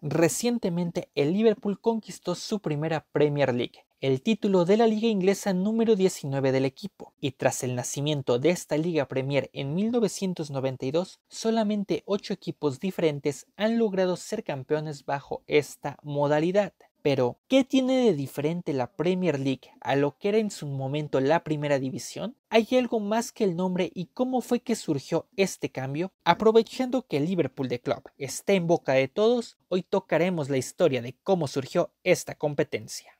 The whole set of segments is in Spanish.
Recientemente el Liverpool conquistó su primera Premier League, el título de la liga inglesa número 19 del equipo, y tras el nacimiento de esta liga Premier en 1992, solamente 8 equipos diferentes han logrado ser campeones bajo esta modalidad. Pero, ¿qué tiene de diferente la Premier League a lo que era en su momento la primera división? ¿Hay algo más que el nombre y cómo fue que surgió este cambio? Aprovechando que Liverpool de Club está en boca de todos, hoy tocaremos la historia de cómo surgió esta competencia.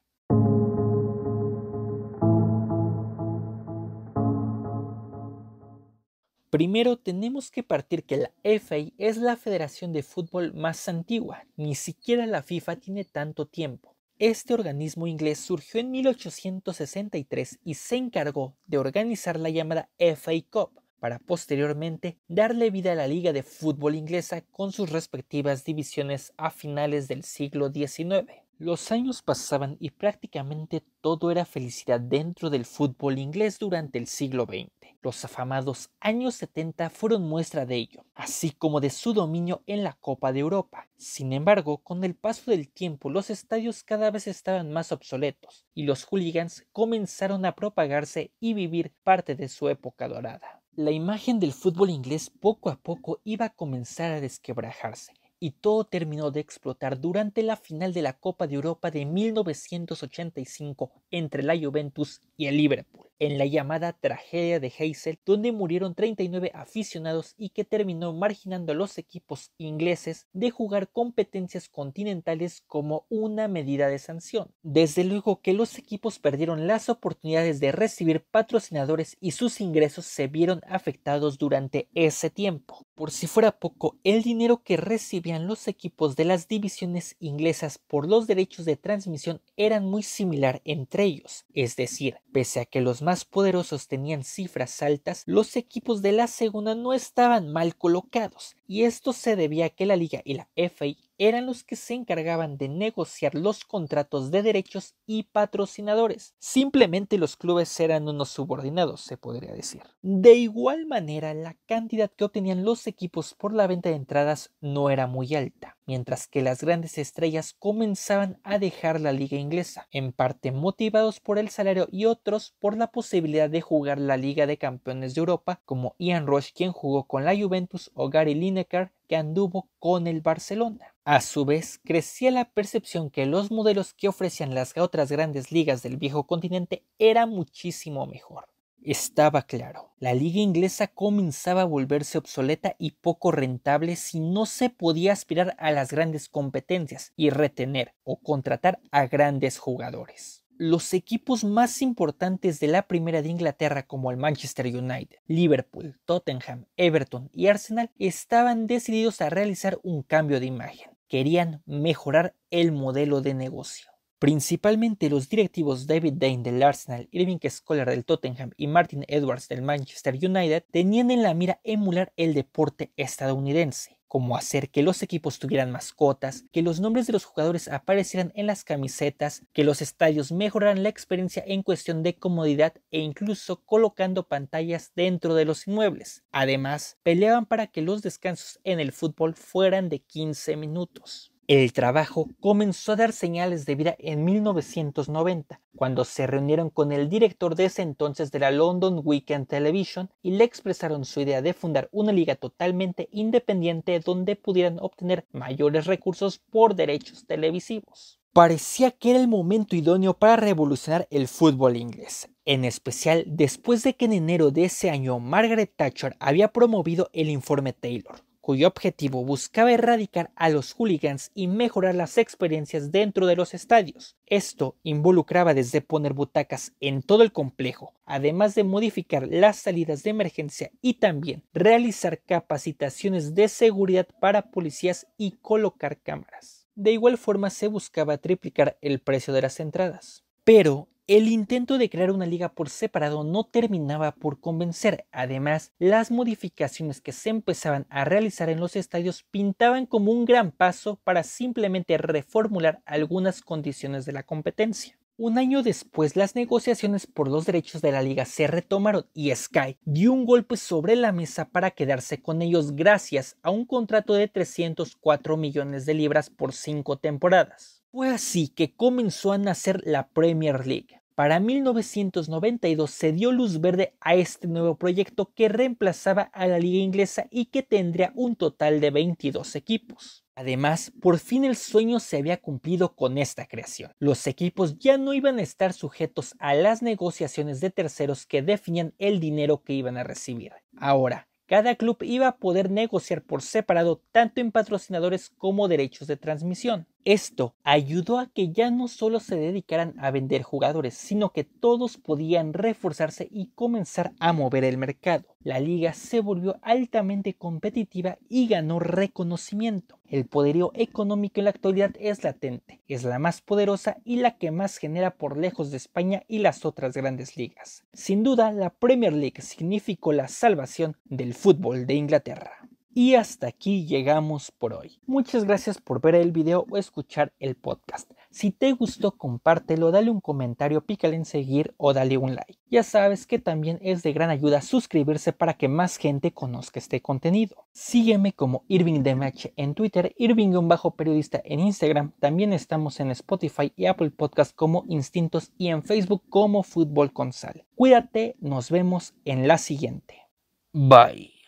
Primero tenemos que partir que la FA es la federación de fútbol más antigua, ni siquiera la FIFA tiene tanto tiempo. Este organismo inglés surgió en 1863 y se encargó de organizar la llamada FA Cup para posteriormente darle vida a la Liga de Fútbol Inglesa con sus respectivas divisiones a finales del siglo XIX. Los años pasaban y prácticamente todo era felicidad dentro del fútbol inglés durante el siglo XX. Los afamados años 70 fueron muestra de ello, así como de su dominio en la Copa de Europa. Sin embargo, con el paso del tiempo los estadios cada vez estaban más obsoletos y los hooligans comenzaron a propagarse y vivir parte de su época dorada. La imagen del fútbol inglés poco a poco iba a comenzar a desquebrajarse y todo terminó de explotar durante la final de la Copa de Europa de 1985 entre la Juventus y el Liverpool en la llamada tragedia de Heysel, donde murieron 39 aficionados y que terminó marginando a los equipos ingleses de jugar competencias continentales como una medida de sanción. Desde luego que los equipos perdieron las oportunidades de recibir patrocinadores y sus ingresos se vieron afectados durante ese tiempo. Por si fuera poco, el dinero que recibían los equipos de las divisiones inglesas por los derechos de transmisión eran muy similar entre ellos, es decir, pese a que los más poderosos tenían cifras altas, los equipos de la segunda no estaban mal colocados, y esto se debía a que la liga y la FI eran los que se encargaban de negociar los contratos de derechos y patrocinadores. Simplemente los clubes eran unos subordinados, se podría decir. De igual manera, la cantidad que obtenían los equipos por la venta de entradas no era muy alta, mientras que las grandes estrellas comenzaban a dejar la liga inglesa, en parte motivados por el salario y otros por la posibilidad de jugar la Liga de Campeones de Europa, como Ian Rush quien jugó con la Juventus o Gary Lineker que anduvo con el Barcelona. A su vez, crecía la percepción que los modelos que ofrecían las otras grandes ligas del viejo continente eran muchísimo mejor. Estaba claro, la liga inglesa comenzaba a volverse obsoleta y poco rentable si no se podía aspirar a las grandes competencias y retener o contratar a grandes jugadores los equipos más importantes de la Primera de Inglaterra como el Manchester United, Liverpool, Tottenham, Everton y Arsenal estaban decididos a realizar un cambio de imagen querían mejorar el modelo de negocio. Principalmente los directivos David Dane del Arsenal, Irving Scholar del Tottenham y Martin Edwards del Manchester United tenían en la mira emular el deporte estadounidense, como hacer que los equipos tuvieran mascotas, que los nombres de los jugadores aparecieran en las camisetas, que los estadios mejoraran la experiencia en cuestión de comodidad e incluso colocando pantallas dentro de los inmuebles. Además, peleaban para que los descansos en el fútbol fueran de 15 minutos. El trabajo comenzó a dar señales de vida en 1990, cuando se reunieron con el director de ese entonces de la London Weekend Television y le expresaron su idea de fundar una liga totalmente independiente donde pudieran obtener mayores recursos por derechos televisivos. Parecía que era el momento idóneo para revolucionar el fútbol inglés, en especial después de que en enero de ese año Margaret Thatcher había promovido el informe Taylor, cuyo objetivo buscaba erradicar a los hooligans y mejorar las experiencias dentro de los estadios. Esto involucraba desde poner butacas en todo el complejo, además de modificar las salidas de emergencia y también realizar capacitaciones de seguridad para policías y colocar cámaras. De igual forma se buscaba triplicar el precio de las entradas. Pero el intento de crear una liga por separado no terminaba por convencer. Además, las modificaciones que se empezaban a realizar en los estadios pintaban como un gran paso para simplemente reformular algunas condiciones de la competencia. Un año después, las negociaciones por los derechos de la liga se retomaron y Sky dio un golpe sobre la mesa para quedarse con ellos gracias a un contrato de 304 millones de libras por cinco temporadas. Fue así que comenzó a nacer la Premier League, para 1992 se dio luz verde a este nuevo proyecto que reemplazaba a la liga inglesa y que tendría un total de 22 equipos. Además, por fin el sueño se había cumplido con esta creación. Los equipos ya no iban a estar sujetos a las negociaciones de terceros que definían el dinero que iban a recibir. Ahora, cada club iba a poder negociar por separado tanto en patrocinadores como derechos de transmisión. Esto ayudó a que ya no solo se dedicaran a vender jugadores, sino que todos podían reforzarse y comenzar a mover el mercado. La liga se volvió altamente competitiva y ganó reconocimiento. El poderío económico en la actualidad es latente, es la más poderosa y la que más genera por lejos de España y las otras grandes ligas. Sin duda, la Premier League significó la salvación del fútbol de Inglaterra. Y hasta aquí llegamos por hoy. Muchas gracias por ver el video o escuchar el podcast. Si te gustó, compártelo, dale un comentario, pícale en seguir o dale un like. Ya sabes que también es de gran ayuda suscribirse para que más gente conozca este contenido. Sígueme como Irving en Twitter, Irving-periodista bajo en Instagram. También estamos en Spotify y Apple Podcast como Instintos y en Facebook como Fútbol con Sal. Cuídate, nos vemos en la siguiente. Bye.